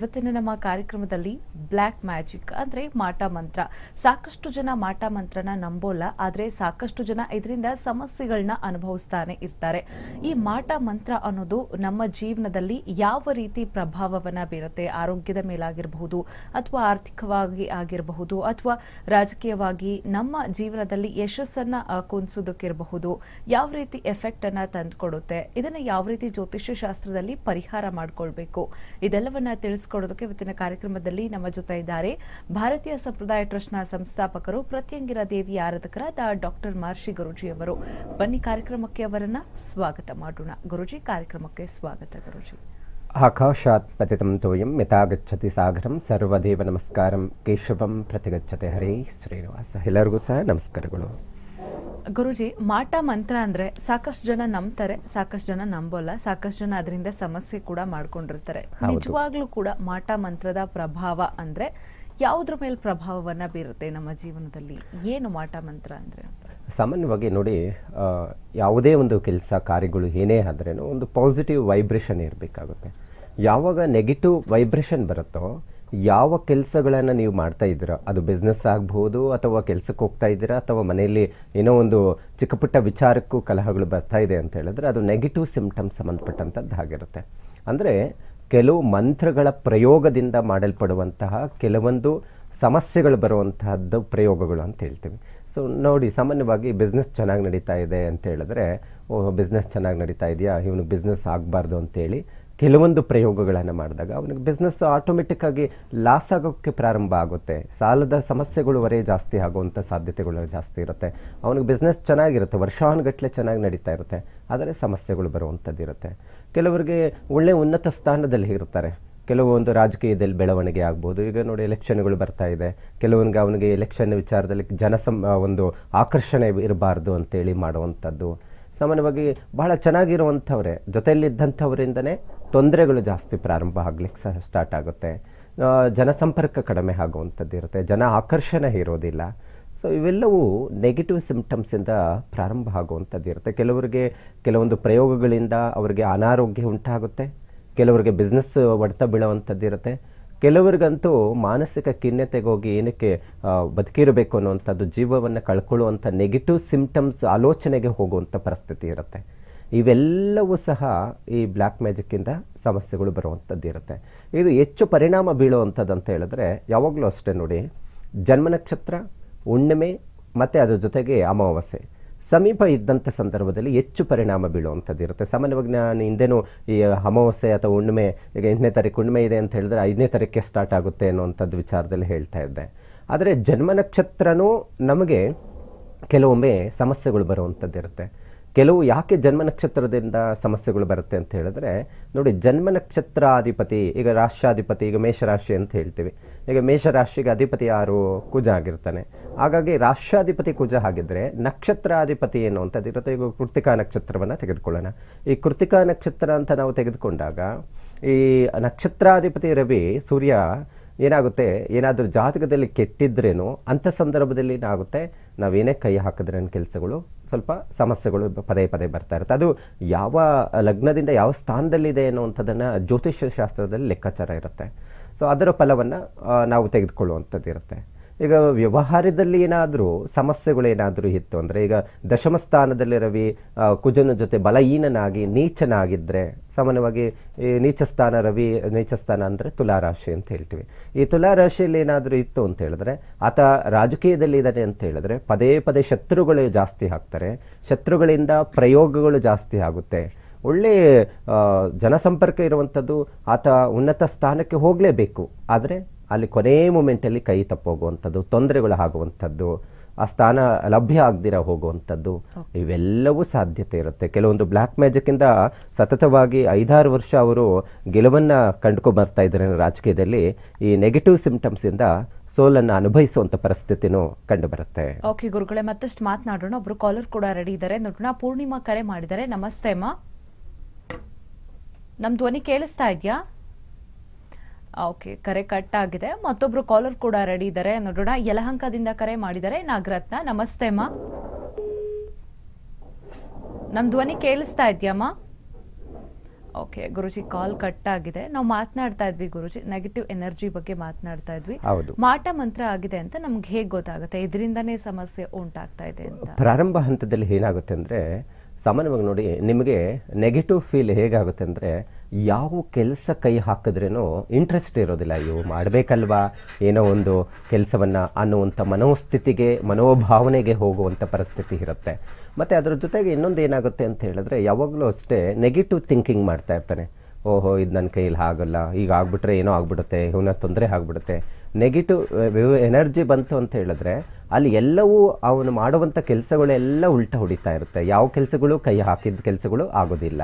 ಇವತ್ತಿನ ನಮ್ಮ ಕಾರ್ಯಕ್ರಮದಲ್ಲಿ ಬ್ಲ್ಯಾಕ್ ಮ್ಯಾಜಿಕ್ ಅಂದ್ರೆ ಮಾಟ ಮಂತ್ರ ಸಾಕಷ್ಟು ಜನ ಮಾಟ ಮಂತ್ರನ ನಂಬೋಲ್ಲ ಆದರೆ ಸಾಕಷ್ಟು ಜನ ಇದರಿಂದ ಸಮಸ್ಯೆಗಳನ್ನ ಅನುಭವಿಸ್ತಾನೆ ಇರ್ತಾರೆ ಈ ಮಾಟ ಮಂತ್ರ ಅನ್ನೋದು ನಮ್ಮ ಜೀವನದಲ್ಲಿ ಯಾವ ರೀತಿ ಪ್ರಭಾವವನ್ನ ಬೀರುತ್ತೆ ಆರೋಗ್ಯದ ಮೇಲಾಗಿರಬಹುದು ಅಥವಾ ಆರ್ಥಿಕವಾಗಿ ಆಗಿರಬಹುದು ಅಥವಾ ರಾಜಕೀಯವಾಗಿ ನಮ್ಮ ಜೀವನದಲ್ಲಿ ಯಶಸ್ಸನ್ನ ಕುಣಿಸೋದಕ್ಕಿರಬಹುದು ಯಾವ ರೀತಿ ಎಫೆಕ್ಟ್ ಅನ್ನ ತಂದುಕೊಡುತ್ತೆ ಇದನ್ನ ಯಾವ ರೀತಿ ಜ್ಯೋತಿಷ್ಯ ಶಾಸ್ತ್ರದಲ್ಲಿ ಪರಿಹಾರ ಮಾಡಿಕೊಳ್ಬೇಕು ಇದೆಲ್ಲವನ್ನ ತಿಳಿಸ್ ತಿಳಿಸ್ಕೊಡೋದಕ್ಕೆ ಇವತ್ತಿನ ಕಾರ್ಯಕ್ರಮದಲ್ಲಿ ನಮ್ಮ ಜೊತೆ ಇದ್ದಾರೆ ಭಾರತೀಯ ಸಂಪ್ರದಾಯ ಟ್ರಸ್ಟ್ನ ಸಂಸ್ಥಾಪಕರು ಪ್ರತ್ಯಂಗಿರ ದೇವಿ ಆರಾಧಕರಾದ ಡಾಕ್ಟರ್ ಮಹರ್ಷಿ ಗುರುಜಿ ಅವರು ಬನ್ನಿ ಕಾರ್ಯಕ್ರಮಕ್ಕೆ ಅವರನ್ನ ಸ್ವಾಗತ ಮಾಡೋಣ ಗುರುಜಿ ಕಾರ್ಯಕ್ರಮಕ್ಕೆ ಸ್ವಾಗತ ಗುರುಜಿ ಆಕಾಶಾತ್ ಪತಿತಂ ತೋಯಂ ಯಥಾಗಚ್ಚತಿ ಸಾಗರಂ ಸರ್ವದೇವ ನಮಸ್ಕಾರಂ ಕೇಶವಂ ಪ್ರತಿಗಚ್ಚತೆ ಹರೇ ಶ್ರೀನಿವಾಸ ಎಲ್ಲರಿಗೂ ಸಹ ನಮಸ್ಕಾರಗಳು ಗುರುಜಿ ಮಾಟ ಮಂತ್ರ ಅಂದ್ರೆ ಸಾಕಷ್ಟು ಜನ ನಂಬ್ತಾರೆ ಸಾಕಷ್ಟು ಜನ ನಂಬೋಲ್ಲ ಸಾಕಷ್ಟು ಜನ ಅದರಿಂದ ಸಮಸ್ಯೆ ಕೂಡ ಮಾಡ್ಕೊಂಡಿರ್ತಾರೆ ನಿಜವಾಗ್ಲೂ ಕೂಡ ಮಾಟ ಮಂತ್ರದ ಪ್ರಭಾವ ಅಂದ್ರೆ ಯಾವುದ್ರ ಮೇಲೆ ಪ್ರಭಾವವನ್ನ ಬೀರುತ್ತೆ ನಮ್ಮ ಜೀವನದಲ್ಲಿ ಏನು ಮಾಟ ಮಂತ್ರ ಅಂದ್ರೆ ಸಾಮಾನ್ಯವಾಗಿ ನೋಡಿ ಯಾವುದೇ ಒಂದು ಕೆಲಸ ಕಾರ್ಯಗಳು ಏನೇ ಆದ್ರೇನು ಒಂದು ಪಾಸಿಟಿವ್ ವೈಬ್ರೇಷನ್ ಇರಬೇಕಾಗುತ್ತೆ ಯಾವಾಗ ನೆಗೆಟಿವ್ ವೈಬ್ರೇಷನ್ ಬರುತ್ತೋ ಯಾವ ಕೆಲಸಗಳನ್ನು ನೀವು ಮಾಡ್ತಾ ಇದ್ದೀರಾ ಅದು ಬಿಸ್ನೆಸ್ ಆಗ್ಬೋದು ಅಥವಾ ಕೆಲಸಕ್ಕೆ ಹೋಗ್ತಾ ಇದ್ದೀರಾ ಅಥವಾ ಮನೆಯಲ್ಲಿ ಏನೋ ಒಂದು ಚಿಕ್ಕ ಪುಟ್ಟ ವಿಚಾರಕ್ಕೂ ಕಲಹಗಳು ಬರ್ತಾ ಇದೆ ಅಂತ ಹೇಳಿದ್ರೆ ಅದು ನೆಗೆಟಿವ್ ಸಿಂಪ್ಟಮ್ಸ್ ಸಂಬಂಧಪಟ್ಟಂಥದ್ದು ಆಗಿರುತ್ತೆ ಅಂದರೆ ಕೆಲವು ಮಂತ್ರಗಳ ಪ್ರಯೋಗದಿಂದ ಮಾಡಲ್ಪಡುವಂತಹ ಕೆಲವೊಂದು ಸಮಸ್ಯೆಗಳು ಬರುವಂತಹದ್ದು ಪ್ರಯೋಗಗಳು ಅಂತ ಹೇಳ್ತೀವಿ ಸೊ ನೋಡಿ ಸಾಮಾನ್ಯವಾಗಿ ಬಿಸ್ನೆಸ್ ಚೆನ್ನಾಗಿ ನಡೀತಾ ಇದೆ ಅಂತ ಹೇಳಿದ್ರೆ ಓ ಬಿಸ್ನೆಸ್ ಚೆನ್ನಾಗಿ ನಡೀತಾ ಇದೆಯಾ ಇವನು ಬಿಸ್ನೆಸ್ ಆಗಬಾರ್ದು ಅಂತೇಳಿ ಕೆಲವೊಂದು ಪ್ರಯೋಗಗಳನ್ನು ಮಾಡಿದಾಗ ಅವನಿಗೆ ಬಿಸ್ನೆಸ್ ಆಟೋಮೆಟಿಕ್ ಆಗಿ ಲಾಸ್ ಆಗೋಕ್ಕೆ ಪ್ರಾರಂಭ ಆಗುತ್ತೆ ಸಾಲದ ಸಮಸ್ಯೆಗಳು ವರೆ ಜಾಸ್ತಿ ಆಗುವಂಥ ಸಾಧ್ಯತೆಗಳು ಜಾಸ್ತಿ ಇರುತ್ತೆ ಅವನಿಗೆ ಬಿಸ್ನೆಸ್ ಚೆನ್ನಾಗಿರುತ್ತೆ ವರ್ಷಾನುಗಟ್ಟಲೆ ಚೆನ್ನಾಗಿ ನಡೀತಾ ಇರುತ್ತೆ ಆದರೆ ಸಮಸ್ಯೆಗಳು ಬರುವಂಥದ್ದು ಇರುತ್ತೆ ಕೆಲವರಿಗೆ ಒಳ್ಳೆಯ ಉನ್ನತ ಸ್ಥಾನದಲ್ಲಿ ಇರ್ತಾರೆ ಕೆಲವೊಂದು ರಾಜಕೀಯದಲ್ಲಿ ಬೆಳವಣಿಗೆ ಆಗ್ಬೋದು ಈಗ ನೋಡಿ ಎಲೆಕ್ಷನ್ಗಳು ಬರ್ತಾ ಇದೆ ಕೆಲವೊಂದು ಅವನಿಗೆ ಎಲೆಕ್ಷನ್ ವಿಚಾರದಲ್ಲಿ ಜನಸಂ ಒಂದು ಆಕರ್ಷಣೆ ಇರಬಾರ್ದು ಅಂತೇಳಿ ಮಾಡುವಂಥದ್ದು ಸಾಮಾನ್ಯವಾಗಿ ಬಹಳ ಚೆನ್ನಾಗಿರುವಂಥವ್ರೆ ಜೊತೆಯಲ್ಲಿದ್ದಂಥವರಿಂದನೇ ತೊಂದರೆಗಳು ಜಾಸ್ತಿ ಪ್ರಾರಂಭ ಆಗ್ಲಿಕ್ಕೆ ಸಹ ಸ್ಟಾರ್ಟ್ ಆಗುತ್ತೆ ಜನಸಂಪರ್ಕ ಕಡಿಮೆ ಆಗುವಂಥದ್ದು ಇರುತ್ತೆ ಜನ ಆಕರ್ಷಣೆ ಇರೋದಿಲ್ಲ ಸೊ ಇವೆಲ್ಲವೂ ನೆಗೆಟಿವ್ ಸಿಂಪ್ಟಮ್ಸಿಂದ ಪ್ರಾರಂಭ ಆಗುವಂಥದ್ದು ಇರುತ್ತೆ ಕೆಲವರಿಗೆ ಕೆಲವೊಂದು ಪ್ರಯೋಗಗಳಿಂದ ಅವರಿಗೆ ಅನಾರೋಗ್ಯ ಉಂಟಾಗುತ್ತೆ ಕೆಲವರಿಗೆ ಬಿಸ್ನೆಸ್ ಒಡೆತ ಬೀಳುವಂಥದ್ದು ಇರುತ್ತೆ ಕೆಲವರಿಗಂತೂ ಮಾನಸಿಕ ಖಿನ್ನತೆಗೋಗಿ ಏನಕ್ಕೆ ಬದುಕಿರಬೇಕು ಅನ್ನುವಂಥದ್ದು ಜೀವವನ್ನು ಕಳ್ಕೊಳ್ಳುವಂಥ ನೆಗೆಟಿವ್ ಸಿಂಪ್ಟಮ್ಸ್ ಆಲೋಚನೆಗೆ ಹೋಗುವಂಥ ಪರಿಸ್ಥಿತಿ ಇರುತ್ತೆ ಇವೆಲ್ಲವೂ ಸಹ ಈ ಬ್ಲ್ಯಾಕ್ ಮ್ಯಾಜಿಕ್ಕಿಂದ ಸಮಸ್ಯೆಗಳು ಬರುವಂಥದ್ದು ಇರುತ್ತೆ ಇದು ಹೆಚ್ಚು ಪರಿಣಾಮ ಬೀಳುವಂಥದ್ದು ಅಂತ ಹೇಳಿದ್ರೆ ಯಾವಾಗಲೂ ಅಷ್ಟೇ ನೋಡಿ ಜನ್ಮ ನಕ್ಷತ್ರ ಹುಣ್ಣಿಮೆ ಮತ್ತು ಅದರ ಜೊತೆಗೆ ಅಮಾವಾಸ್ಯೆ ಸಮೀಪ ಇದ್ದಂಥ ಸಂದರ್ಭದಲ್ಲಿ ಹೆಚ್ಚು ಪರಿಣಾಮ ಬೀಳುವಂಥದ್ದು ಇರುತ್ತೆ ಸಾಮಾನ್ಯವಾಗಿ ನಾನು ಹಿಂದೆನೂ ಈ ಅಮಾವಾಸ್ಯೆ ಅಥವಾ ಹುಣ್ಣಿಮೆ ಈಗ ಎಂಟನೇ ತಾರೀಕು ಹುಣ್ಣಿಮೆ ಇದೆ ಅಂತ ಹೇಳಿದ್ರೆ ಐದನೇ ತಾರೀಕಿಗೆ ಸ್ಟಾರ್ಟ್ ಆಗುತ್ತೆ ಅನ್ನೋವಂಥದ್ದು ವಿಚಾರದಲ್ಲಿ ಹೇಳ್ತಾ ಇದ್ದೆ ಆದರೆ ಜನ್ಮ ನಕ್ಷತ್ರನೂ ನಮಗೆ ಕೆಲವೊಮ್ಮೆ ಸಮಸ್ಯೆಗಳು ಬರುವಂಥದ್ದಿರುತ್ತೆ ಇರುತ್ತೆ ಕೆಲವು ಯಾಕೆ ಜನ್ಮ ನಕ್ಷತ್ರದಿಂದ ಸಮಸ್ಯೆಗಳು ಬರುತ್ತೆ ಅಂತ ಹೇಳಿದ್ರೆ ನೋಡಿ ಜನ್ಮ ನಕ್ಷತ್ರಾಧಿಪತಿ ಈಗ ರಾಷ್ಟ್ರಾಧಿಪತಿ ಈಗ ಮೇಷರಾಶಿ ಅಂತ ಹೇಳ್ತೀವಿ ಈಗ ಮೇಷರಾಶಿಗೆ ಅಧಿಪತಿ ಯಾರು ಕುಜ ಆಗಿರ್ತಾನೆ ಹಾಗಾಗಿ ರಾಷ್ಟ್ರಾಧಿಪತಿ ಕುಜ ನಕ್ಷತ್ರ ನಕ್ಷತ್ರಾಧಿಪತಿ ಏನು ಅಂತ ಇರುತ್ತೆ ಈಗ ಕೃತಿಕಾ ನಕ್ಷತ್ರವನ್ನು ತೆಗೆದುಕೊಳ್ಳೋಣ ಈ ಕೃತಿಕಾ ನಕ್ಷತ್ರ ಅಂತ ನಾವು ತೆಗೆದುಕೊಂಡಾಗ ಈ ನಕ್ಷತ್ರಾಧಿಪತಿ ರವಿ ಸೂರ್ಯ ಏನಾಗುತ್ತೆ ಏನಾದರೂ ಜಾತಕದಲ್ಲಿ ಕೆಟ್ಟಿದ್ರೇನು ಅಂಥ ಸಂದರ್ಭದಲ್ಲಿ ಏನಾಗುತ್ತೆ ನಾವೇನೇ ಕೈ ಹಾಕಿದ್ರೆ ಕೆಲಸಗಳು ಸ್ವಲ್ಪ ಸಮಸ್ಯೆಗಳು ಪದೇ ಪದೇ ಬರ್ತಾ ಇರುತ್ತೆ ಅದು ಯಾವ ಲಗ್ನದಿಂದ ಯಾವ ಸ್ಥಾನದಲ್ಲಿದೆ ಅನ್ನೋವಂಥದ್ದನ್ನು ಜ್ಯೋತಿಷ್ಯ ಶಾಸ್ತ್ರದಲ್ಲಿ ಲೆಕ್ಕಾಚಾರ ಇರುತ್ತೆ ಸೊ ಅದರ ಫಲವನ್ನು ನಾವು ತೆಗೆದುಕೊಳ್ಳುವಂಥದ್ದು ಇರುತ್ತೆ ಈಗ ವ್ಯವಹಾರದಲ್ಲಿ ಏನಾದರೂ ಸಮಸ್ಯೆಗಳೇನಾದರೂ ಇತ್ತು ಅಂದರೆ ಈಗ ದಶಮ ಸ್ಥಾನದಲ್ಲಿ ರವಿ ಕುಜನ ಜೊತೆ ಬಲಹೀನಾಗಿ ನೀಚನಾಗಿದ್ದರೆ ಸಾಮಾನ್ಯವಾಗಿ ಈ ನೀಚ ಸ್ಥಾನ ರವಿ ನೀಚ ಸ್ಥಾನ ಅಂದರೆ ತುಲಾರಾಶಿ ಅಂತ ಹೇಳ್ತೀವಿ ಈ ತುಲಾರಾಶಿಯಲ್ಲಿ ಏನಾದರೂ ಇತ್ತು ಅಂತ ಹೇಳಿದ್ರೆ ಆತ ರಾಜಕೀಯದಲ್ಲಿ ಇದ್ದಾನೆ ಅಂತ ಹೇಳಿದ್ರೆ ಪದೇ ಪದೇ ಶತ್ರುಗಳು ಜಾಸ್ತಿ ಆಗ್ತಾರೆ ಶತ್ರುಗಳಿಂದ ಪ್ರಯೋಗಗಳು ಜಾಸ್ತಿ ಆಗುತ್ತೆ ಒಳ್ಳೆ ಜನಸಂಪರ್ಕ ಇರುವಂಥದ್ದು ಆತ ಉನ್ನತ ಸ್ಥಾನಕ್ಕೆ ಹೋಗಲೇಬೇಕು ಆದರೆ ಅಲ್ಲಿ ಕೊನೆಯ ಮೂಮೆಂಟಲ್ಲಿ ಕೈ ತಪ್ಪೋಗುವಂಥದ್ದು ತೊಂದರೆಗಳು ಆಗುವಂಥದ್ದು ಆ ಸ್ಥಾನ ಲಭ್ಯ ಆಗದಿರ ಹೋಗುವಂಥದ್ದು ಇವೆಲ್ಲವೂ ಸಾಧ್ಯತೆ ಇರುತ್ತೆ ಕೆಲವೊಂದು ಬ್ಲ್ಯಾಕ್ ಮ್ಯಾಜಿಕ್ಕಿಂದ ಸತತವಾಗಿ ಐದಾರು ವರ್ಷ ಅವರು ಗೆಲುವನ್ನು ಕಂಡುಕೊ ಬರ್ತಾ ಇದ್ದಾರೆ ರಾಜಕೀಯದಲ್ಲಿ ಈ ನೆಗೆಟಿವ್ ಸಿಂಪ್ಟಮ್ಸಿಂದ ಸೋಲನ್ನು ಅನುಭವಿಸುವಂಥ ಪರಿಸ್ಥಿತಿನೂ ಕಂಡು ಬರುತ್ತೆ ಓಕೆ ಗುರುಗಳೇ ಮತ್ತಷ್ಟು ಮಾತನಾಡೋಣ ಒಬ್ರು ಕಾಲರ್ ಕೂಡ ರೆಡಿ ಇದ್ದಾರೆ ನೋಡೋಣ ಪೂರ್ಣಿಮಾ ಕರೆ ಮಾಡಿದ್ದಾರೆ ನಮಸ್ತೆ ಅಮ್ಮ ನಮ್ಮ ಧ್ವನಿ ಕೇಳಿಸ್ತಾ ಇದೆಯಾ ಓಕೆ ಕರೆ ಕಟ್ ಆಗಿದೆ ಮತ್ತೊಬ್ರು ಕಾಲರ್ ಕೂಡ ರೆಡಿ ಇದ್ದಾರೆ ನೋಡೋಣ ಯಲಹಂಕದಿಂದ ಕರೆ ಮಾಡಿದ್ದಾರೆ ನಾಗರತ್ನ ನಮಸ್ತೆ ಅಮ್ಮ ನಮ್ ಧ್ವನಿ ಕೇಳಿಸ್ತಾ ಇದೆಯಮ್ಮ ಓಕೆ ಗುರುಜಿ ಕಾಲ್ ಕಟ್ ಆಗಿದೆ ನಾವು ಮಾತನಾಡ್ತಾ ಇದ್ವಿ ಗುರುಜಿ ನೆಗೆಟಿವ್ ಎನರ್ಜಿ ಬಗ್ಗೆ ಮಾತನಾಡ್ತಾ ಇದ್ವಿ ಮಾಟ ಮಂತ್ರ ಆಗಿದೆ ಅಂತ ನಮ್ಗೆ ಹೇಗೆ ಗೊತ್ತಾಗುತ್ತೆ ಇದರಿಂದನೇ ಸಮಸ್ಯೆ ಉಂಟಾಗ್ತಾ ಇದೆ ಅಂತ ಪ್ರಾರಂಭ ಹಂತದಲ್ಲಿ ಏನಾಗುತ್ತೆ ಅಂದ್ರೆ ಸಾಮಾನ್ಯವಾಗಿ ನೋಡಿ ನಿಮಗೆ ನೆಗೆಟಿವ್ ಫೀಲ್ ಹೇಗಾಗುತ್ತೆ ಅಂದ್ರೆ ಯಾವ ಕೆಲಸ ಕೈ ಹಾಕಿದ್ರೇನು ಇಂಟ್ರೆಸ್ಟ್ ಇರೋದಿಲ್ಲ ಅಯ್ಯೋ ಮಾಡಬೇಕಲ್ವಾ ಏನೋ ಒಂದು ಕೆಲಸವನ್ನು ಅನ್ನುವಂಥ ಮನೋಸ್ಥಿತಿಗೆ ಮನೋಭಾವನೆಗೆ ಹೋಗುವಂಥ ಪರಿಸ್ಥಿತಿ ಇರುತ್ತೆ ಮತ್ತು ಅದರ ಜೊತೆಗೆ ಇನ್ನೊಂದು ಏನಾಗುತ್ತೆ ಅಂತ ಹೇಳಿದ್ರೆ ಯಾವಾಗಲೂ ಅಷ್ಟೇ ನೆಗೆಟಿವ್ ಥಿಂಕಿಂಗ್ ಮಾಡ್ತಾ ಇರ್ತಾನೆ ಓಹೋ ಇದು ನನ್ನ ಕೈಯಲ್ಲಿ ಆಗಲ್ಲ ಈಗ ಆಗ್ಬಿಟ್ರೆ ಏನೋ ಆಗ್ಬಿಡುತ್ತೆ ಇವನ ತೊಂದರೆ ಆಗ್ಬಿಡುತ್ತೆ ನೆಗೆಟಿವ್ ಎನರ್ಜಿ ಬಂತು ಅಂತ ಹೇಳಿದ್ರೆ ಅಲ್ಲಿ ಎಲ್ಲವೂ ಅವನು ಮಾಡುವಂಥ ಕೆಲಸಗಳೆಲ್ಲ ಉಲ್ಟ ಹೊಡಿತಾ ಇರುತ್ತೆ ಯಾವ ಕೆಲಸಗಳು ಕೈ ಹಾಕಿದ ಕೆಲಸಗಳು ಆಗೋದಿಲ್ಲ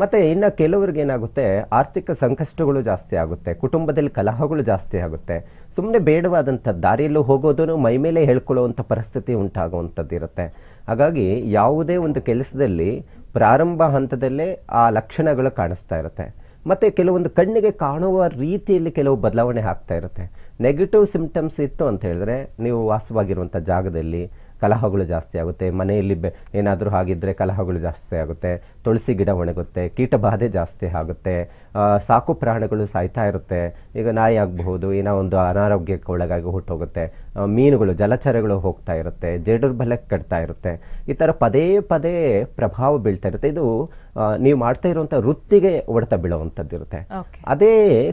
ಮತ್ತು ಇನ್ನು ಕೆಲವ್ರಿಗೆ ಏನಾಗುತ್ತೆ ಆರ್ಥಿಕ ಸಂಕಷ್ಟಗಳು ಜಾಸ್ತಿ ಆಗುತ್ತೆ ಕುಟುಂಬದಲ್ಲಿ ಕಲಹಗಳು ಜಾಸ್ತಿ ಆಗುತ್ತೆ ಸುಮ್ಮನೆ ಬೇಡವಾದಂಥ ದಾರಿಯಲ್ಲೂ ಹೋಗೋದನ್ನು ಮೈಮೇಲೆ ಹೇಳ್ಕೊಳ್ಳುವಂಥ ಪರಿಸ್ಥಿತಿ ಉಂಟಾಗುವಂಥದ್ದು ಇರುತ್ತೆ ಹಾಗಾಗಿ ಯಾವುದೇ ಒಂದು ಕೆಲಸದಲ್ಲಿ ಪ್ರಾರಂಭ ಹಂತದಲ್ಲೇ ಆ ಲಕ್ಷಣಗಳು ಕಾಣಿಸ್ತಾ ಇರುತ್ತೆ ಮತ್ತು ಕೆಲವೊಂದು ಕಣ್ಣಿಗೆ ಕಾಣುವ ರೀತಿಯಲ್ಲಿ ಕೆಲವು ಬದಲಾವಣೆ ಆಗ್ತಾ ಇರುತ್ತೆ ನೆಗೆಟಿವ್ ಸಿಂಪ್ಟಮ್ಸ್ ಇತ್ತು ಅಂತ ಹೇಳಿದ್ರೆ ನೀವು ವಾಸವಾಗಿರುವಂಥ ಜಾಗದಲ್ಲಿ ಕಲಹಗಳು ಜಾಸ್ತಿ ಆಗುತ್ತೆ ಮನೆಯಲ್ಲಿ ಬೆ ಏನಾದರೂ ಹಾಗಿದ್ದರೆ ಕಲಹಗಳು ಜಾಸ್ತಿ ಆಗುತ್ತೆ ತುಳಸಿ ಗಿಡ ಒಣಗುತ್ತೆ ಕೀಟ ಬಾಧೆ ಜಾಸ್ತಿ ಆಗುತ್ತೆ ಸಾಕು ಪ್ರಾಣಿಗಳು ಸಾಯ್ತಾ ಇರುತ್ತೆ ಈಗ ನಾಯಿ ಆಗಬಹುದು ಏನೋ ಒಂದು ಅನಾರೋಗ್ಯಕ್ಕೆ ಒಳಗಾಗಿ ಹುಟ್ಟೋಗುತ್ತೆ ಮೀನುಗಳು ಜಲಚರಗಳು ಹೋಗ್ತಾ ಇರುತ್ತೆ ಜೇಡುರ್ಬಲಕ್ಕೆ ಬಲೆ ಕಟ್ತಾ ಇರುತ್ತೆ ಈ ಥರ ಪದೇ ಪದೇ ಪ್ರಭಾವ ಬೀಳ್ತಾ ಇರುತ್ತೆ ಇದು ನೀವು ಮಾಡ್ತಾ ಇರುವಂತಹ ವೃತ್ತಿಗೆ ಹೊಡೆತ ಬೀಳುವಂಥದ್ದು ಇರುತ್ತೆ ಅದೇ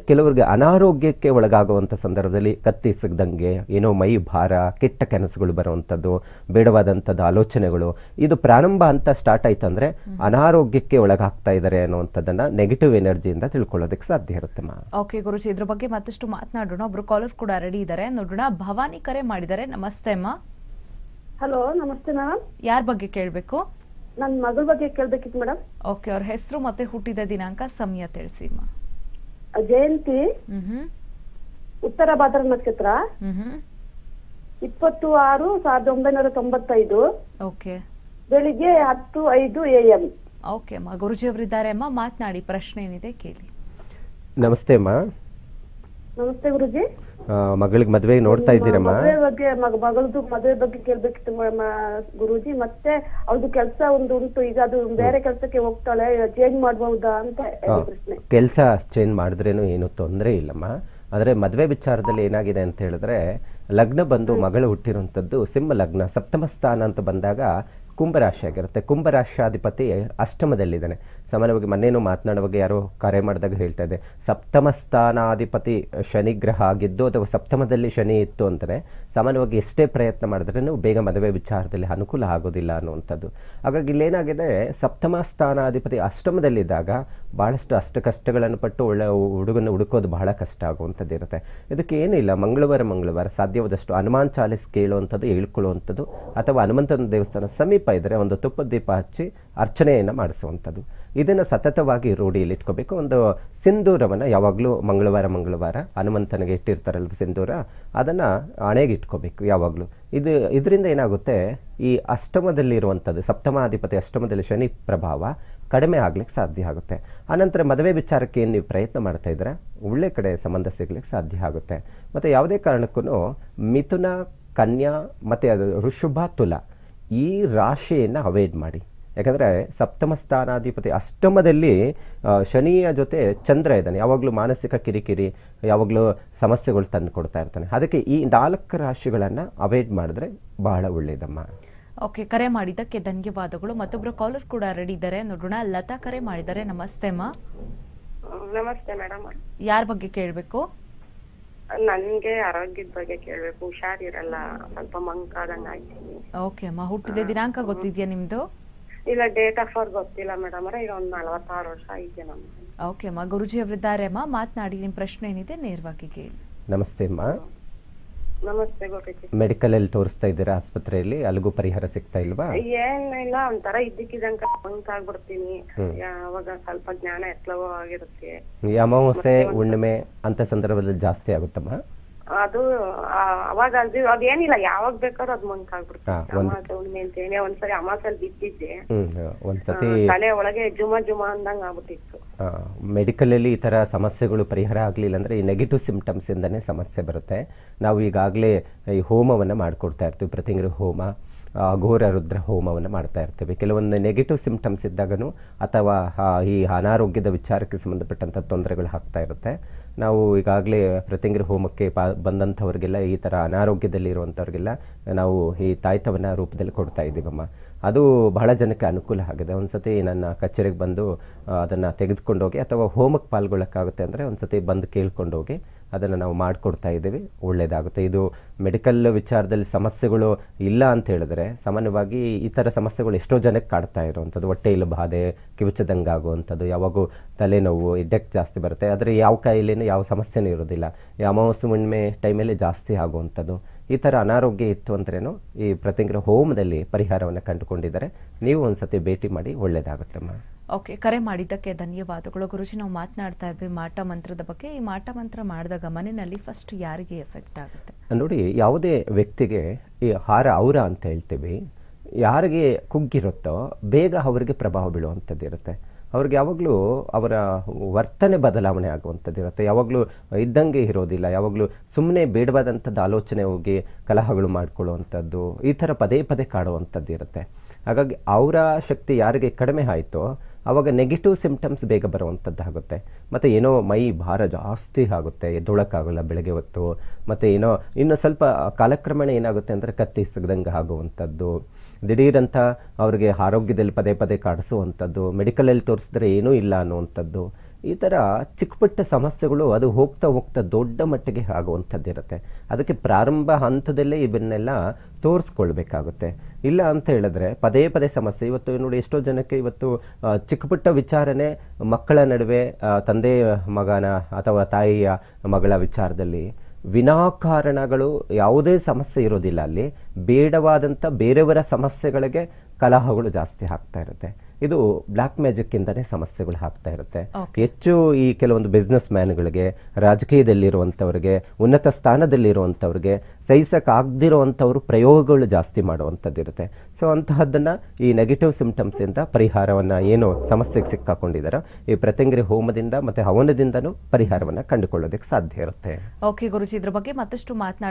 ಕೆಲವರಿಗೆ ಅನಾರೋಗ್ಯಕ್ಕೆ ಒಳಗಾಗುವಂಥ ಸಂದರ್ಭದಲ್ಲಿ ಕತ್ತಿ ಸಿಗ್ದಂಗೆ ಏನೋ ಮೈ ಭಾರ ಕೆಟ್ಟ ಕನಸುಗಳು ಬರುವಂಥದ್ದು ಬೇಡವಾದಂಥದ್ದು ಆಲೋಚನೆಗಳು ಇದು ಪ್ರಾರಂಭ ಅಂತ ಸ್ಟಾರ್ಟ್ ಆಯ್ತು ಅಂದ್ರೆ ಅನಾರೋಗ್ಯಕ್ಕೆ ಒಳಗಾಗ್ತಾ ಇದ್ದಾರೆ ಅನ್ನುವಂಥದ್ದನ್ನ ನೆಗೆಟಿವ್ ಎನರ್ಜಿಯಿಂದ ತಿಳ್ಕೊಳ್ಳೋದಕ್ಕೆ ಸಾಧ್ಯ ಇರುತ್ತೆ ಓಕೆ ಗುರುಜಿ ಇದ್ರ ಬಗ್ಗೆ ಮತ್ತಷ್ಟು ಮಾತನಾಡೋಣ ಒಬ್ರು ಕಾಲರ್ ಕೂಡ ರೆಡಿ ಇದ್ದಾರೆ ನೋಡೋಣ ಭವಾನಿ ಕರೆ ಮಾಡಿದ್ದಾರೆ ನಮಸ್ತೆ ಅಮ್ಮ ಹಲೋ ನಮಸ್ತೆ ಮ್ಯಾಮ್ ಯಾರ ಬಗ್ಗೆ ಕೇಳಬೇಕು ನನ್ನ ಮಗಳ ಬಗ್ಗೆ ಕೇಳ್ಬೇಕಿತ್ತು ಮೇಡಮ್ ಓಕೆ ಅವ್ರ ಹೆಸರು ಮತ್ತೆ ಹುಟ್ಟಿದ ದಿನಾಂಕ ಸಮಯ ತಿಳಿಸಿ ಜಯಂತಿ ಉತ್ತರ ಭಾದ್ರ ನಕ್ಷತ್ರ ಇಪ್ಪತ್ತು ಆರು ಸಾವಿರದ ಒಂಬೈನೂರ ತೊಂಬತ್ತೈದು ಓಕೆ ಬೆಳಿಗ್ಗೆ ಹತ್ತು ಐದು ಎ ಎಂ ಓಕೆ ಅಮ್ಮ ಗುರುಜಿಯವರಿದ್ದಾರೆ ಅಮ್ಮ ಮಾತನಾಡಿ ಪ್ರಶ್ನೆ ಏನಿದೆ ಕೇಳಿ ನಮಸ್ತೆ ಅಮ್ಮ ನಮಸ್ತೆ ಗುರುಜಿ ಮಗಳಿಗೆ ಮದುವೆ ನೋಡ್ತಾ ಇದ್ದೀರಮ್ಮ ಬಗ್ಗೆ ಮಗಳದು ಮದುವೆ ಬಗ್ಗೆ ಕೇಳ್ಬೇಕಿತ್ತು ಗುರುಜಿ ಮತ್ತೆ ಅವ್ರದ್ದು ಕೆಲಸ ಒಂದು ಉಂಟು ಈಗ ಅದು ಬೇರೆ ಕೆಲಸಕ್ಕೆ ಹೋಗ್ತಾಳೆ ಚೇಂಜ್ ಮಾಡ್ಬಹುದಾ ಅಂತ ಕೆಲ್ಸ ಕೆಲಸ ಚೇಂಜ್ ಮಾಡಿದ್ರೇನು ಏನು ತೊಂದ್ರೆ ಇಲ್ಲಮ್ಮ ಆದರೆ ಮದುವೆ ವಿಚಾರದಲ್ಲಿ ಏನಾಗಿದೆ ಅಂತ ಹೇಳಿದ್ರೆ ಲಗ್ನ ಬಂದು ಮಗಳು ಹುಟ್ಟಿರುವಂತದ್ದು ಸಿಂಹ ಲಗ್ನ ಸಪ್ತಮ ಸ್ಥಾನ ಅಂತ ಬಂದಾಗ ಕುಂಭರಾಶಿ ಆಗಿರುತ್ತೆ ಕುಂಭರಾಶಾಧಿಪತಿ ಅಷ್ಟಮದಲ್ಲಿದ್ದಾನೆ ಸಾಮಾನ್ಯವಾಗಿ ಮೊನ್ನೇನು ಮಾತನಾಡುವಾಗ ಯಾರೋ ಕರೆ ಮಾಡಿದಾಗ ಹೇಳ್ತಾ ಇದೆ ಸಪ್ತಮ ಸ್ಥಾನಾಧಿಪತಿ ಗ್ರಹ ಆಗಿದ್ದು ಅಥವಾ ಸಪ್ತಮದಲ್ಲಿ ಶನಿ ಇತ್ತು ಅಂದರೆ ಸಾಮಾನ್ಯವಾಗಿ ಎಷ್ಟೇ ಪ್ರಯತ್ನ ಮಾಡಿದ್ರೆ ಮಾಡಿದ್ರೂ ಬೇಗ ಮದುವೆ ವಿಚಾರದಲ್ಲಿ ಅನುಕೂಲ ಆಗೋದಿಲ್ಲ ಅನ್ನುವಂಥದ್ದು ಹಾಗಾಗಿ ಇಲ್ಲೇನಾಗಿದೆ ಸಪ್ತಮ ಸ್ಥಾನಾಧಿಪತಿ ಅಷ್ಟಮದಲ್ಲಿದ್ದಾಗ ಬಹಳಷ್ಟು ಅಷ್ಟು ಕಷ್ಟಗಳನ್ನು ಪಟ್ಟು ಒಳ್ಳೆ ಹುಡುಗನ ಹುಡುಕೋದು ಬಹಳ ಕಷ್ಟ ಆಗುವಂಥದ್ದು ಇರುತ್ತೆ ಇದಕ್ಕೆ ಏನಿಲ್ಲ ಮಂಗಳವಾರ ಮಂಗಳವಾರ ಸಾಧ್ಯವಾದಷ್ಟು ಹನುಮಾನ್ ಚಾಲಿಸ್ ಕೇಳುವಂಥದ್ದು ಹೇಳ್ಕೊಳ್ಳುವಂಥದ್ದು ಅಥವಾ ಹನುಮಂತನ ದೇವಸ್ಥಾನ ಸಮೀಪ ಇದ್ದರೆ ಒಂದು ತುಪ್ಪದ ದೀಪ ಹಚ್ಚಿ ಅರ್ಚನೆಯನ್ನು ಮಾಡಿಸುವಂಥದ್ದು ಇದನ್ನು ಸತತವಾಗಿ ಇಟ್ಕೋಬೇಕು ಒಂದು ಸಿಂಧೂರವನ್ನು ಯಾವಾಗಲೂ ಮಂಗಳವಾರ ಮಂಗಳವಾರ ಹನುಮಂತನಿಗೆ ಇಟ್ಟಿರ್ತಾರಲ್ವ ಸಿಂಧೂರ ಅದನ್ನು ಹಣೆಗೆ ಇಟ್ಕೋಬೇಕು ಯಾವಾಗಲೂ ಇದು ಇದರಿಂದ ಏನಾಗುತ್ತೆ ಈ ಅಷ್ಟಮದಲ್ಲಿರುವಂಥದ್ದು ಸಪ್ತಮಾಧಿಪತಿ ಅಷ್ಟಮದಲ್ಲಿ ಶನಿ ಪ್ರಭಾವ ಕಡಿಮೆ ಆಗ್ಲಿಕ್ಕೆ ಸಾಧ್ಯ ಆಗುತ್ತೆ ಆನಂತರ ಮದುವೆ ವಿಚಾರಕ್ಕೆ ಏನು ನೀವು ಪ್ರಯತ್ನ ಮಾಡ್ತಾ ಇದ್ರೆ ಒಳ್ಳೆ ಕಡೆ ಸಂಬಂಧ ಸಿಗ್ಲಿಕ್ಕೆ ಸಾಧ್ಯ ಆಗುತ್ತೆ ಮತ್ತು ಯಾವುದೇ ಕಾರಣಕ್ಕೂ ಮಿಥುನ ಕನ್ಯಾ ಮತ್ತು ಅದು ಋಷುಭ ತುಲ ಈ ರಾಶಿಯನ್ನು ಅವಾಯ್ಡ್ ಮಾಡಿ ಯಾಕಂದರೆ ಸಪ್ತಮ ಸ್ಥಾನಾಧಿಪತಿ ಅಷ್ಟಮದಲ್ಲಿ ಶನಿಯ ಜೊತೆ ಚಂದ್ರ ಇದ್ದಾನೆ ಯಾವಾಗಲೂ ಮಾನಸಿಕ ಕಿರಿಕಿರಿ ಯಾವಾಗಲೂ ಸಮಸ್ಯೆಗಳು ತಂದು ಕೊಡ್ತಾ ಇರ್ತಾನೆ ಅದಕ್ಕೆ ಈ ನಾಲ್ಕು ರಾಶಿಗಳನ್ನು ಅವಾಯ್ಡ್ ಮಾಡಿದ್ರೆ ಬಹಳ ಒಳ್ಳೇದಮ್ಮ ಓಕೆ ಕರೆ ಮಾಡಿದ್ದಕ್ಕೆ ಧನ್ಯವಾದಗಳು ಮತ್ತೊಬ್ಬರು ಕಾಲರ್ ಕೂಡ ರೆಡಿ ಇದ್ದಾರೆ ನೋಡೋಣ ಲತಾ ಕರೆ ಮಾಡಿದ್ದಾರೆ ನಮಸ್ತೆ ಅಮ್ಮ ನಮಸ್ತೆ ಮೇಡಮ್ ಯಾರ ಬಗ್ಗೆ ಕೇಳಬೇಕು ನನ್ಗೆ ಆರೋಗ್ಯದ ಬಗ್ಗೆ ಕೇಳಬೇಕು ಹುಷಾರಿರಲ್ಲ ಸ್ವಲ್ಪ ಮಂಕಾದಂಗ ಆಯ್ತೀನಿ ಓಕೆ ಅಮ್ಮ ಹುಟ್ಟಿದ ದಿನಾಂಕ ಗೊತ್ತಿದ್ಯಾ ನಿಮ್ದು ಇಲ್ಲ ಡೇಟ್ ಆಫ್ ಬರ್ತ್ ಗೊತ್ತಿಲ್ಲ ಮೇಡಮ್ ಅವರೇ ಈಗ ಒಂದು ನಲವತ್ತಾರು ವರ್ಷ ಐತೆ ನಮ್ಗೆ ಓಕೆ ಅಮ್ಮ ಗುರುಜಿ ಅವರಿದ್ದಾರೆ ಅಮ್ಮ ಮಾತನಾಡಿ ನಿಮ್ಮ ಪ್ರಶ್ನೆ ಏನಿದೆ ನೇರವಾಗಿ ಕೇಳಿ ನಮಸ್ತೆ ಅಮ್ಮ ನಮಸ್ತೆ ಗುರುಜಿ ಮೆಡಿಕಲ್ ಅಲ್ಲಿ ತೋರಿಸ್ತಾ ಇದ್ದೀರಾ ಆಸ್ಪತ್ರೆಯಲ್ಲಿ ಅಲ್ಲಿಗೂ ಪರಿಹಾರ ಸಿಗ್ತಾ ಇಲ್ವಾ ಏನಿಲ್ಲ ಒಂಥರ ಇದ್ದಕ್ಕಿದ್ದಂಗ ಬಂಕ್ ಆಗ್ಬಿಡ್ತೀನಿ ಯಾವಾಗ ಸ್ವಲ್ಪ ಜ್ಞಾನ ಎತ್ತಲವೋ ಆಗಿರುತ್ತೆ ಅಮಾವಾಸ್ಯೆ ಹುಣ್ಣಿಮೆ ಅಂತ ಸಂದರ್ಭದಲ್ಲಿ ಜಾಸ್ತಿ ಆಗುತ್ತಮ್ಮ ಅದು ಅವಾಗ ಅದು ಅದೇನಿಲ್ಲ ಯಾವಾಗ ಬೇಕಾದ್ರೂ ಅದ್ ಮಂಕ್ ಅಂತ ಹೇಳಿ ಒಂದ್ಸರಿ ಅಮಾಸಲ್ಲಿ ಬಿದ್ದಿದ್ದೆ ಒಂದ್ಸತಿ ತಲೆ ಒಳಗೆ ಜುಮ ಜುಮ ಅಂದಂಗ ಆಗ್ಬಿಟ್ಟಿತ್ತು ಮೆಡಿಕಲ್ ಅಲ್ಲಿ ಈ ತರ ಸಮಸ್ಯೆಗಳು ಪರಿಹಾರ ಆಗ್ಲಿಲ್ಲ ಅಂದ್ರೆ ಈ ನೆಗೆಟಿವ್ ಸಿಂಪ್ಟಮ್ಸ್ ಇಂದಾನೆ ಸಮಸ್ಯೆ ಬರುತ್ತೆ ನಾವು ಈಗಾಗಲೇ ಈ ಹೋಮವನ್ನ ಮಾಡ್ಕೊಡ್ತಾ ಇರ್ತೀವಿ ಪ್ರತಿಂಗ್ರ ಹೋಮ ಘೋರ ರುದ್ರ ಹೋಮವನ್ನು ಮಾಡ್ತಾ ಇರ್ತೇವೆ ಕೆಲವೊಂದು ನೆಗೆಟಿವ್ ಸಿಂಪ್ಟಮ್ಸ್ ಇದ್ದಾಗನು ಅಥವಾ ಈ ಅನಾರೋಗ್ಯದ ವಿಚಾರಕ್ಕೆ ಸಂಬಂಧಪಟ್ಟಂತ ತೊಂದರೆಗಳು ಆಗ್ತಾ ಇರುತ್ತೆ ನಾವು ಈಗಾಗಲೇ ಪ್ರತಿಂಗ್ರಿ ಹೋಮಕ್ಕೆ ಪಾ ಬಂದಂಥವ್ರಿಗೆಲ್ಲ ಈ ಥರ ಅನಾರೋಗ್ಯದಲ್ಲಿ ಇರುವಂಥವ್ರಿಗೆಲ್ಲ ನಾವು ಈ ತಾಯ್ತವನ್ನು ರೂಪದಲ್ಲಿ ಕೊಡ್ತಾ ಇದ್ದೀವಮ್ಮ ಅದು ಬಹಳ ಜನಕ್ಕೆ ಅನುಕೂಲ ಆಗಿದೆ ಒಂದು ಸತಿ ನನ್ನ ಕಚೇರಿಗೆ ಬಂದು ಅದನ್ನು ತೆಗೆದುಕೊಂಡೋಗಿ ಅಥವಾ ಹೋಮಕ್ಕೆ ಪಾಲ್ಗೊಳ್ಳೋಕ್ಕಾಗುತ್ತೆ ಅಂದರೆ ಒಂದು ಸತಿ ಬಂದು ಕೇಳ್ಕೊಂಡೋಗಿ ಅದನ್ನು ನಾವು ಮಾಡಿಕೊಡ್ತಾ ಇದ್ದೀವಿ ಒಳ್ಳೆಯದಾಗುತ್ತೆ ಇದು ಮೆಡಿಕಲ್ ವಿಚಾರದಲ್ಲಿ ಸಮಸ್ಯೆಗಳು ಇಲ್ಲ ಅಂತ ಹೇಳಿದ್ರೆ ಸಾಮಾನ್ಯವಾಗಿ ಈ ಥರ ಸಮಸ್ಯೆಗಳು ಎಷ್ಟೋ ಜನಕ್ಕೆ ಕಾಡ್ತಾ ಇರುವಂಥದ್ದು ಹೊಟ್ಟೆಯಲ್ಲಿ ಬಾಧೆ ಕಿವುಚದಂಗಾಗುವಂಥದ್ದು ಯಾವಾಗೂ ತಲೆನೋವು ಎಡ್ಡೆಕ್ ಜಾಸ್ತಿ ಬರುತ್ತೆ ಆದರೆ ಯಾವ ಕಾಯಿಲೆನೂ ಯಾವ ಸಮಸ್ಯೆನೂ ಇರೋದಿಲ್ಲ ಈ ಅಮಾವಾಸ್ಯೆ ಹುಣ್ಣಿಮೆ ಟೈಮಲ್ಲಿ ಜಾಸ್ತಿ ಆಗುವಂಥದ್ದು ಈ ಥರ ಅನಾರೋಗ್ಯ ಇತ್ತು ಅಂದ್ರೇನು ಈ ಪ್ರತಿಂಗ್ರ ಹೋಮದಲ್ಲಿ ಪರಿಹಾರವನ್ನು ಕಂಡುಕೊಂಡಿದ್ದಾರೆ ನೀವು ಒಂದು ಸತಿ ಭೇಟಿ ಮಾಡಿ ಒಳ್ಳೆಯದಾಗುತ್ತಮ್ಮ ಓಕೆ ಕರೆ ಮಾಡಿದ್ದಕ್ಕೆ ಧನ್ಯವಾದಗಳು ಗುರುಜಿ ನಾವು ಮಾತನಾಡ್ತಾ ಇದ್ವಿ ಮಾಟ ಮಂತ್ರದ ಬಗ್ಗೆ ಈ ಮಾಟ ಮಂತ್ರ ಮಾಡಿದಾಗ ಮನೆಯಲ್ಲಿ ಫಸ್ಟ್ ಯಾರಿಗೆ ಎಫೆಕ್ಟ್ ಆಗುತ್ತೆ ನೋಡಿ ಯಾವುದೇ ವ್ಯಕ್ತಿಗೆ ಈ ಹಾರ ಅವರ ಅಂತ ಹೇಳ್ತೀವಿ ಯಾರಿಗೆ ಕುಗ್ಗಿರುತ್ತೋ ಬೇಗ ಅವರಿಗೆ ಪ್ರಭಾವ ಬೀಳುವಂಥದ್ದು ಇರುತ್ತೆ ಅವ್ರಿಗೆ ಯಾವಾಗಲೂ ಅವರ ವರ್ತನೆ ಬದಲಾವಣೆ ಆಗುವಂಥದ್ದು ಇರುತ್ತೆ ಯಾವಾಗಲೂ ಇದ್ದಂಗೆ ಇರೋದಿಲ್ಲ ಯಾವಾಗಲೂ ಸುಮ್ಮನೆ ಬೇಡವಾದಂಥದ್ದು ಆಲೋಚನೆ ಹೋಗಿ ಕಲಹಗಳು ಮಾಡಿಕೊಳ್ಳುವಂಥದ್ದು ಈ ಥರ ಪದೇ ಪದೇ ಕಾಡುವಂಥದ್ದು ಇರುತ್ತೆ ಹಾಗಾಗಿ ಅವರ ಶಕ್ತಿ ಯಾರಿಗೆ ಕಡಿಮೆ ಆಯಿತೋ ಆವಾಗ ನೆಗೆಟಿವ್ ಸಿಂಪ್ಟಮ್ಸ್ ಬೇಗ ಬರುವಂಥದ್ದಾಗುತ್ತೆ ಮತ್ತು ಏನೋ ಮೈ ಭಾರ ಜಾಸ್ತಿ ಆಗುತ್ತೆ ಎದ್ದೊಳಕ್ಕಾಗಲ್ಲ ಬೆಳಗ್ಗೆ ಹೊತ್ತು ಮತ್ತು ಏನೋ ಇನ್ನು ಸ್ವಲ್ಪ ಕಾಲಕ್ರಮೇಣ ಏನಾಗುತ್ತೆ ಅಂದರೆ ಕತ್ತಿ ಸಿಗದಂಗೆ ಆಗುವಂಥದ್ದು ದಿಢೀರಂತ ಅವರಿಗೆ ಆರೋಗ್ಯದಲ್ಲಿ ಪದೇ ಪದೇ ಕಾಡಿಸುವಂಥದ್ದು ಮೆಡಿಕಲಲ್ಲಿ ತೋರಿಸಿದ್ರೆ ಏನೂ ಇಲ್ಲ ಅನ್ನುವಂಥದ್ದು ಈ ಥರ ಚಿಕ್ಕಪುಟ್ಟ ಸಮಸ್ಯೆಗಳು ಅದು ಹೋಗ್ತಾ ಹೋಗ್ತಾ ದೊಡ್ಡ ಮಟ್ಟಿಗೆ ಆಗುವಂಥದ್ದಿರುತ್ತೆ ಅದಕ್ಕೆ ಪ್ರಾರಂಭ ಹಂತದಲ್ಲೇ ಇವನ್ನೆಲ್ಲ ತೋರಿಸ್ಕೊಳ್ಬೇಕಾಗುತ್ತೆ ಇಲ್ಲ ಅಂತ ಹೇಳಿದ್ರೆ ಪದೇ ಪದೇ ಸಮಸ್ಯೆ ಇವತ್ತು ನೋಡಿ ಎಷ್ಟೋ ಜನಕ್ಕೆ ಇವತ್ತು ಚಿಕ್ಕಪುಟ್ಟ ವಿಚಾರನೇ ಮಕ್ಕಳ ನಡುವೆ ತಂದೆ ಮಗನ ಅಥವಾ ತಾಯಿಯ ಮಗಳ ವಿಚಾರದಲ್ಲಿ ವಿನಾಕಾರಣಗಳು ಯಾವುದೇ ಸಮಸ್ಯೆ ಇರೋದಿಲ್ಲ ಅಲ್ಲಿ ಬೇಡವಾದಂಥ ಬೇರೆಯವರ ಸಮಸ್ಯೆಗಳಿಗೆ ಕಲಹಗಳು ಜಾಸ್ತಿ ಆಗ್ತಾ ಇರುತ್ತೆ ಇದು ಬ್ಲಾಕ್ ಮ್ಯಾಜಿಕ್ ಇಂದಾನೆ ಸಮಸ್ಯೆಗಳು ಆಗ್ತಾ ಇರುತ್ತೆ ಹೆಚ್ಚು ಈ ಕೆಲವೊಂದು ಬಿಸ್ನೆಸ್ ಮ್ಯಾನ್ಗಳಿಗೆ ರಾಜಕೀಯದಲ್ಲಿರುವಂಥವ್ರಿಗೆ ಉನ್ನತ ಸ್ಥಾನದಲ್ಲಿರುವಂಥವ್ರಿಗೆ ಸಹಿಸಕ್ಕೆ ಪ್ರಯೋಗಗಳು ಜಾಸ್ತಿ ಮಾಡುವಂತದ್ದಿರುತ್ತೆ ಸೊ ಅಂತಹದ್ದನ್ನು ಈ ನೆಗೆಟಿವ್ ಇಂದ ಪರಿಹಾರವನ್ನ ಏನು ಸಮಸ್ಯೆಗೆ ಸಿಕ್ಕಾಕೊಂಡಿದಾರೋ ಈ ಪ್ರತಿಂಗ್ರಿ ಹೋಮದಿಂದ ಮತ್ತೆ ಹವನದಿಂದನೂ ಪರಿಹಾರವನ್ನ ಕಂಡುಕೊಳ್ಳೋದಕ್ಕೆ ಸಾಧ್ಯ ಇರುತ್ತೆ ಓಕೆ ಗುರುಜಿ ಇದ್ರ ಬಗ್ಗೆ ಮತ್ತಷ್ಟು ಮಾತನಾಡ